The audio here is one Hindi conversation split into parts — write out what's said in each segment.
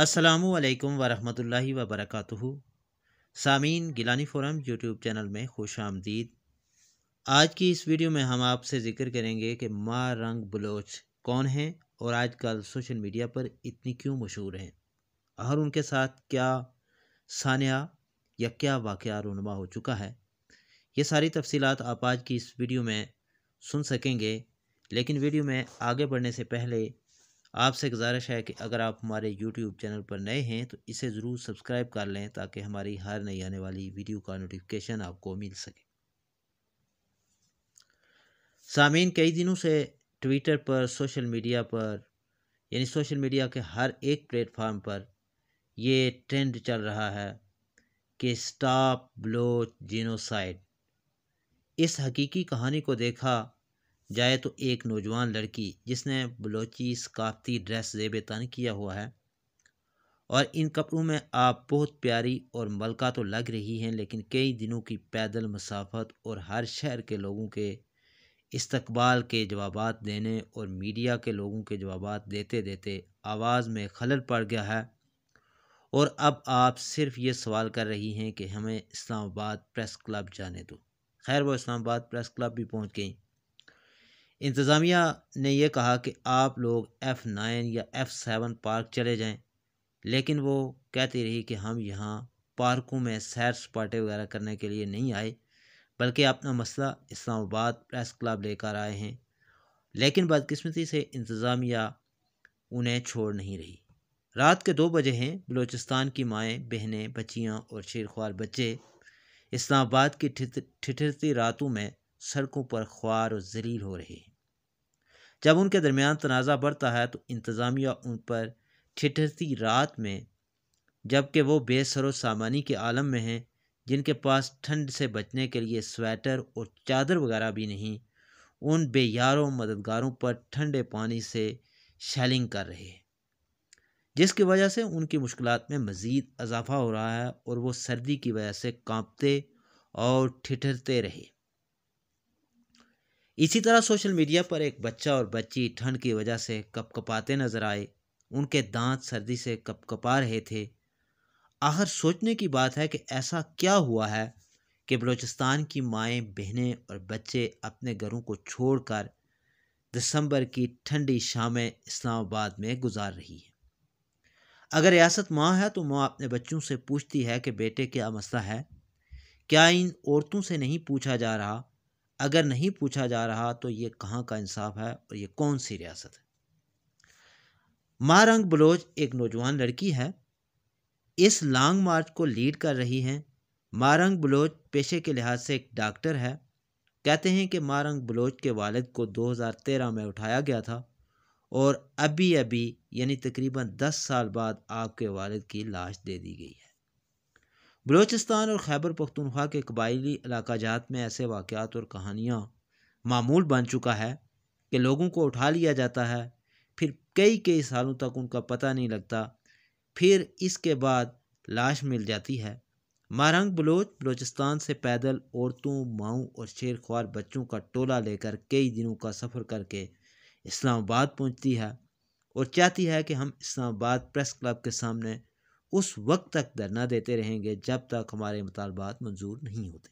असलकम वरहमल वबरक सामीन गिलानी फोरम यूट्यूब चैनल में खुश आमदीद आज की इस वीडियो में हम आपसे ज़िक्र करेंगे कि माँ रंग बलोच कौन हैं और आज कल सोशल मीडिया पर इतनी क्यों मशहूर हैं और उनके साथ क्या सानिया या क्या वाक़ रुनमा हो चुका है ये सारी तफसीलात आप आज की इस वीडियो में सुन सकेंगे लेकिन वीडियो में आगे बढ़ने से पहले आपसे गुजारिश है कि अगर आप हमारे यूट्यूब चैनल पर नए हैं तो इसे ज़रूर सब्सक्राइब कर लें ताकि हमारी हर नई आने वाली वीडियो का नोटिफिकेशन आपको मिल सके सामीन कई दिनों से ट्विटर पर सोशल मीडिया पर यानी सोशल मीडिया के हर एक प्लेटफार्म पर ये ट्रेंड चल रहा है कि स्टॉप ब्लो जिनोसाइड इस हकीकी कहानी को देखा जाए तो एक नौजवान लड़की जिसने बलोची सकाफती ड्रेस जेब तन किया हुआ है और इन कपड़ों में आप बहुत प्यारी और मलका तो लग रही हैं लेकिन कई दिनों की पैदल मसाफत और हर शहर के लोगों के इस्तकबाल के जवाब देने और मीडिया के लोगों के जवाब देते देते आवाज़ में खलल पड़ गया है और अब आप सिर्फ ये सवाल कर रही हैं कि हमें इस्लामाबाद प्रेस क्लब जाने दो खैर वो इस्लामाबाद प्रेस क्लब भी पहुंच गई इंतज़ामिया ने यह कहा कि आप लोग एफ़ नाइन या एफ़ सेवन पार्क चले जाएं लेकिन वो कहती रही कि हम यहाँ पार्कों में सैर सपाटे वगैरह करने के लिए नहीं आए बल्कि अपना मसला इस्लामाबाद प्रेस क्लब लेकर आए हैं लेकिन बदकस्मती से इंतज़ामिया उन्हें छोड़ नहीं रही रात के दो बजे हैं बलूचिस्तान की माएँ बहनें बच्चियाँ और शेरख्वार बच्चे इस्लामाबाद की ठिठरती रातों में सड़कों पर ख्वार और जलील हो रहे हैं जब उनके दरमियान तनाज़ा बढ़ता है तो इंतज़ामिया उन पर ठिठरती रात में जबकि वो बेसर सामानी के आलम में हैं जिनके पास ठंड से बचने के लिए स्वेटर और चादर वगैरह भी नहीं उन बेयारों मददगारों पर ठंडे पानी से शैलिंग कर रहे हैं जिसकी वजह से उनकी मुश्किल में मज़ीद इजाफा हो रहा है और वो सर्दी की वजह से कांपते और ठिठरते रहे इसी तरह सोशल मीडिया पर एक बच्चा और बच्ची ठंड की वजह से कपकपाते नजर आए उनके दांत सर्दी से कपकपा रहे थे आखिर सोचने की बात है कि ऐसा क्या हुआ है कि बलूचिस्तान की माएँ बहनें और बच्चे अपने घरों को छोड़कर दिसंबर की ठंडी शामें इस्लामाबाद में गुजार रही हैं अगर रियासत माँ है तो माँ अपने बच्चों से पूछती है कि बेटे क्या मसला है क्या इन औरतों से नहीं पूछा जा रहा अगर नहीं पूछा जा रहा तो ये कहाँ का इंसाफ है और ये कौन सी रियासत है मारंग बलोच एक नौजवान लड़की है इस लॉन्ग मार्च को लीड कर रही हैं मारंग बलोच पेशे के लिहाज से एक डॉक्टर है कहते हैं कि मारंग बलोच के वालद को 2013 में उठाया गया था और अभी अभी यानी तकरीबन 10 साल बाद आपके वालद की लाश दे दी गई है बलूचिस्तान और खैबर पख्तनख्वा के कबाइली इलाका जात में ऐसे वाक़ात और कहानियाँ मामूल बन चुका है कि लोगों को उठा लिया जाता है फिर कई कई सालों तक उनका पता नहीं लगता फिर इसके बाद लाश मिल जाती है मारंग बलोच बलोचिस्तान से पैदल औरतों माओ और शेर ख्वार बच्चों का टोला लेकर कई दिनों का सफ़र करके इस्लामाबाद पहुंचती है और चाहती है कि हम इस्लामाबाद प्रेस क्लब के सामने उस वक्त तक धरना देते रहेंगे जब तक हमारे मुतालबात मंजूर नहीं होते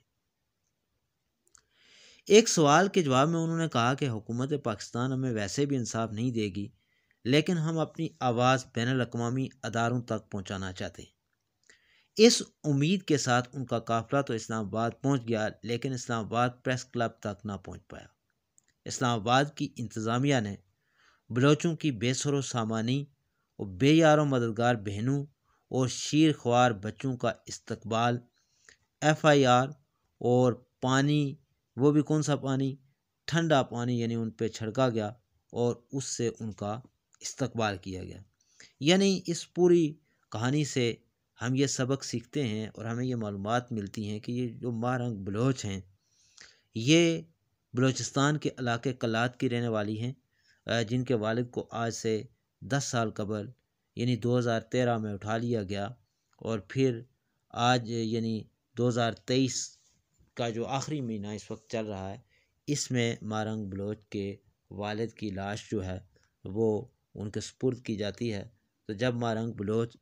एक सवाल के जवाब में उन्होंने कहा कि हुकूमत पाकिस्तान हमें वैसे भी इंसाफ नहीं देगी लेकिन हम अपनी आवाज़ बैन अवी अदारों तक पहुँचाना चाहते हैं इस उम्मीद के साथ उनका काफिला तो इस्लामाबाद पहुंच गया लेकिन इस्लामाबाद प्रेस क्लब तक ना पहुंच पाया इस्लामाबाद की इंतज़ामिया ने बलोचों की बेसरो सामानी और बेयारों मददगार बहनों और शीर ख्वार बच्चों का इस्तबाल एफ़ आई आर और पानी वो भी कौन सा पानी ठंडा पानी यानी उन पर छिड़का गया और उससे उनका इस्तबाल किया गया यानी इस पूरी कहानी से हम ये सबक सीखते हैं और हमें ये मालूम मिलती हैं कि ये जो मारंग बलोच हैं ये बलोचिस्तान के इलाके कलात की रहने वाली हैं जिनके वालिद को आज से दस साल कबल यानी 2013 में उठा लिया गया और फिर आज यानी 2023 का जो आखिरी महीना इस वक्त चल रहा है इसमें मारंग बलोच के वालद की लाश जो है वो उनके सपुर्द की जाती है तो जब मारंग बलोच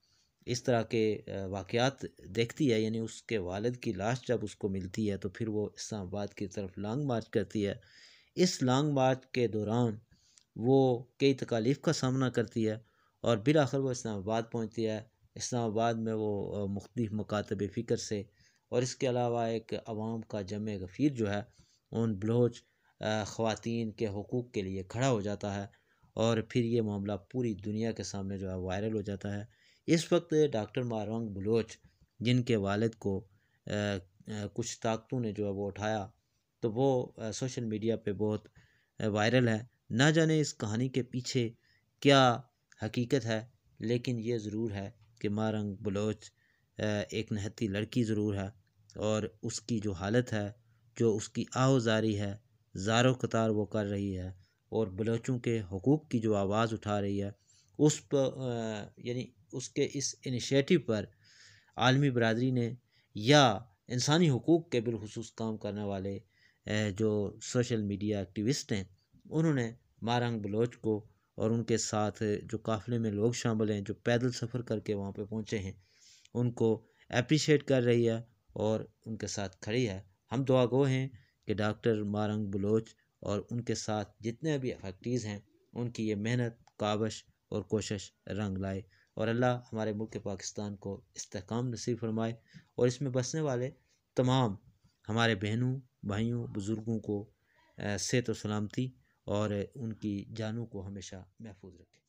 इस तरह के वाकयात देखती है यानी उसके वालद की लाश जब उसको मिलती है तो फिर वो इस्लामाबाद की तरफ लॉन्ग मार्च करती है इस लॉन्ग मार्च के दौरान वो कई तकालीफ का सामना करती है और बिल आखिर वो इस्लामाबाद पहुँचती है इस्लामाबाद में वो मुख्तफ मकातब फ़िक्र से और इसके अलावा एक आवाम का जम गफ़ीर जो है उन बलोच ख़वान के हकूक़ के लिए खड़ा हो जाता है और फिर ये मामला पूरी दुनिया के सामने जो है वायरल हो जाता है इस वक्त डॉक्टर मारवंग बलोच जिनके वालद को कुछ ताकतों ने जो है वो उठाया तो वो सोशल मीडिया पर बहुत वायरल है ना जाने इस कहानी के पीछे क्या हकीकत है लेकिन ये ज़रूर है कि मारंग बलोच एक नहती लड़की ज़रूर है और उसकी जो हालत है जो उसकी आहोजारी है ज़ारो कतार वो कर रही है और बलोचों के हकूक़ की जो आवाज़ उठा रही है उस पर यानी उसके इस इनिशिएटिव पर आलमी बरदरी ने या इंसानी हकूक़ के बिलखसूस काम करने वाले जो सोशल मीडिया एक्टिविस्ट हैं उन्होंने मारंग बलोच को और उनके साथ जो काफ़िले में लोग शामिल हैं जो पैदल सफ़र करके वहाँ पर पहुँचे हैं उनको अप्रिशिएट कर रही है और उनके साथ खड़ी है हम दुआ गो हैं कि डॉक्टर मारंग बलोच और उनके साथ जितने भी अफेक्टीज़ हैं उनकी ये मेहनत काबश और कोशिश रंग लाए और अल्लाह हमारे मुल्क पाकिस्तान को इसकाम नसीब फरमाए और इसमें बसने वाले तमाम हमारे बहनों भाइयों बुज़ुर्गों को सेहत और सलामती और उनकी जानों को हमेशा महफूज रखें